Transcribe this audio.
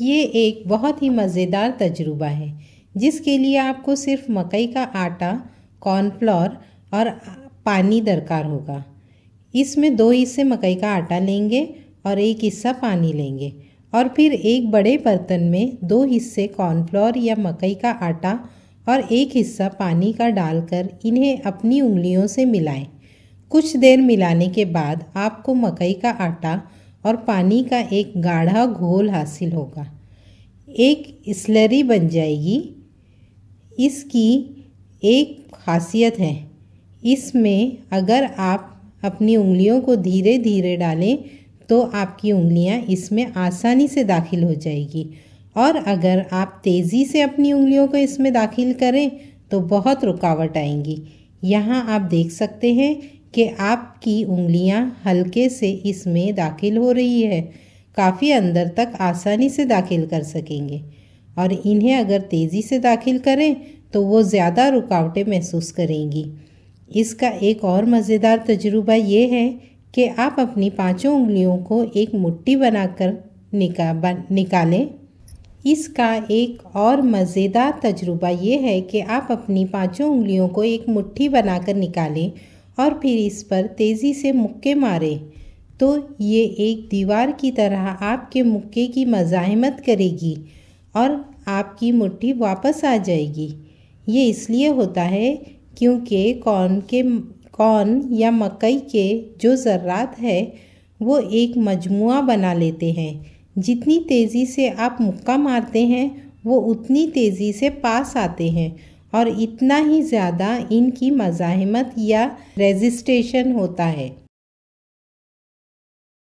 ये एक बहुत ही मज़ेदार तजुर्बा है जिसके लिए आपको सिर्फ मकई का आटा कॉर्नफ्लोर और पानी दरकार होगा इसमें दो हिस्से मकई का आटा लेंगे और एक हिस्सा पानी लेंगे और फिर एक बड़े बर्तन में दो हिस्से कॉर्नफ्लोर या मकई का आटा और एक हिस्सा पानी का डालकर इन्हें अपनी उंगलियों से मिलाएं। कुछ देर मिलाने के बाद आपको मकई का आटा और पानी का एक गाढ़ा घोल हासिल होगा एक स्लरी बन जाएगी इसकी एक खासियत है इसमें अगर आप अपनी उंगलियों को धीरे धीरे डालें तो आपकी उंगलियां इसमें आसानी से दाखिल हो जाएगी और अगर आप तेज़ी से अपनी उंगलियों को इसमें दाखिल करें तो बहुत रुकावट आएंगी यहाँ आप देख सकते हैं कि आपकी उंगलियां हल्के से इसमें दाखिल हो रही है काफ़ी अंदर तक आसानी से दाखिल कर सकेंगे और इन्हें अगर तेज़ी से दाखिल करें तो वो ज़्यादा रुकावटें महसूस करेंगी इसका एक और मज़ेदार तजुर्बा ये है कि आप अपनी पांचों उंगलियों को एक मुट्ठी बनाकर निका निकालें इसका एक और मज़ेदार तजुर्बा ये है कि आप अपनी पांचों उंगलियों को एक मुट्ठी बनाकर निकालें और फिर इस पर तेज़ी से मुक्के मारें तो ये एक दीवार की तरह आपके मुक्के की मज़ाहमत करेगी और आपकी मुट्ठी वापस आ जाएगी ये इसलिए होता है क्योंकि कौन के कौन या मकई के जो ज़र्रात है वो एक मजमु बना लेते हैं जितनी तेज़ी से आप मुक्का मारते हैं वो उतनी तेज़ी से पास आते हैं और इतना ही ज़्यादा इनकी मज़ाहमत या रेजिस्टेशन होता है